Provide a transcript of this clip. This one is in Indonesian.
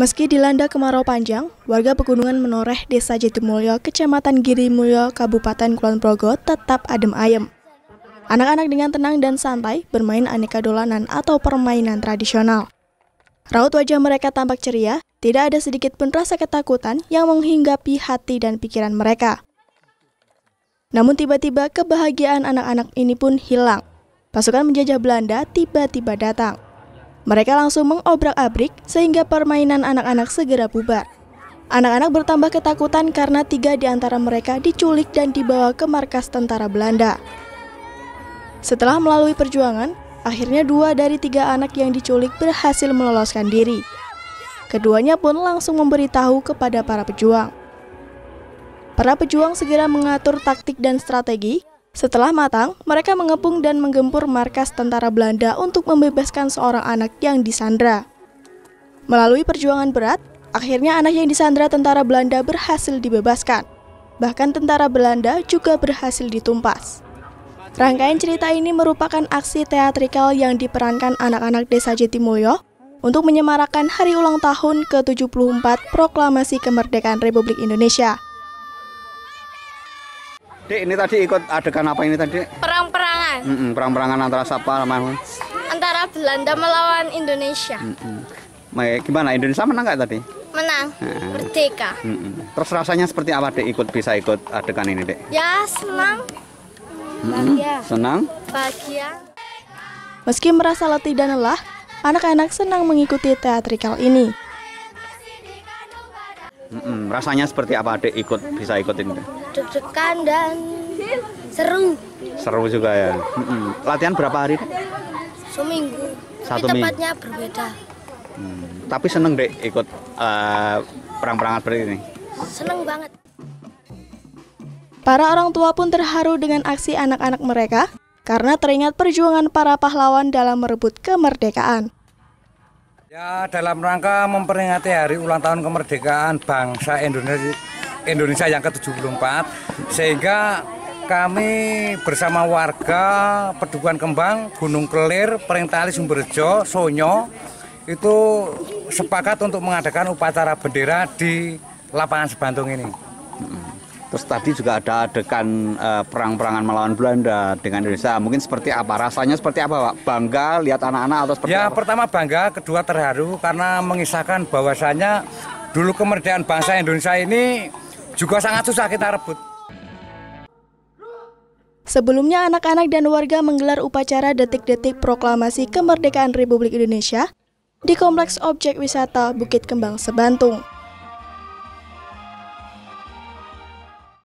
Meski dilanda kemarau panjang, warga pegunungan menoreh Desa Jatimulyo, Kecamatan Girimulyo, Kabupaten Kulon Progo tetap adem ayem. Anak-anak dengan tenang dan santai bermain aneka dolanan atau permainan tradisional. Raut wajah mereka tampak ceria, tidak ada sedikit pun rasa ketakutan yang menghinggapi hati dan pikiran mereka. Namun tiba-tiba kebahagiaan anak-anak ini pun hilang. Pasukan menjajah Belanda tiba-tiba datang. Mereka langsung mengobrak-abrik sehingga permainan anak-anak segera bubar. Anak-anak bertambah ketakutan karena tiga di antara mereka diculik dan dibawa ke markas tentara Belanda. Setelah melalui perjuangan, akhirnya dua dari tiga anak yang diculik berhasil meloloskan diri. Keduanya pun langsung memberitahu kepada para pejuang. Para pejuang segera mengatur taktik dan strategi setelah matang, mereka mengepung dan menggempur markas tentara Belanda untuk membebaskan seorang anak yang disandra. Melalui perjuangan berat, akhirnya anak yang disandra tentara Belanda berhasil dibebaskan. Bahkan tentara Belanda juga berhasil ditumpas. Rangkaian cerita ini merupakan aksi teatrikal yang diperankan anak-anak desa Jatimulyo untuk menyemarakan hari ulang tahun ke-74 Proklamasi Kemerdekaan Republik Indonesia Dek, ini tadi ikut adegan apa ini tadi? Perang-perangan. Mm -mm, perang-perangan antara siapa sama? Antara Belanda melawan Indonesia. Mm -mm. gimana Indonesia menang nggak tadi? Menang. Nah. Merdeka. Mm -mm. Terus rasanya seperti apa Dek ikut bisa ikut adegan ini Dek? Ya senang. Mm -mm. Bahagia. Senang. Bahagia. Meski merasa letih dan lelah, anak-anak senang mengikuti teatrikal ini. Mm -mm, rasanya seperti apa Dek ikut bisa ikut ini? Dek? deg-degan dan seru seru juga ya latihan berapa hari seminggu satu tapi tempatnya minggu. berbeda hmm. tapi seneng deh ikut uh, perang-perangan seperti ini seneng banget Para orang tua pun terharu dengan aksi anak-anak mereka karena teringat perjuangan para pahlawan dalam merebut kemerdekaan. Ya, dalam rangka memperingati hari ulang tahun kemerdekaan bangsa Indonesia Indonesia yang ke-74 sehingga kami bersama warga Pedukuan Kembang, Gunung Kelir, Perintali Sumberjo, Sonyo itu sepakat untuk mengadakan upacara bendera di lapangan Sebantung ini. Hmm. Terus tadi juga ada adegan eh, perang-perangan melawan Belanda dengan Indonesia. Mungkin seperti apa? Rasanya seperti apa, Pak? Bangga lihat anak-anak atau seperti ya, apa? Ya, pertama bangga, kedua terharu karena mengisahkan bahwasanya dulu kemerdekaan bangsa Indonesia ini juga sangat susah kita rebut. Sebelumnya anak-anak dan warga menggelar upacara detik-detik proklamasi kemerdekaan Republik Indonesia di Kompleks Objek Wisata Bukit Kembang Sebantung.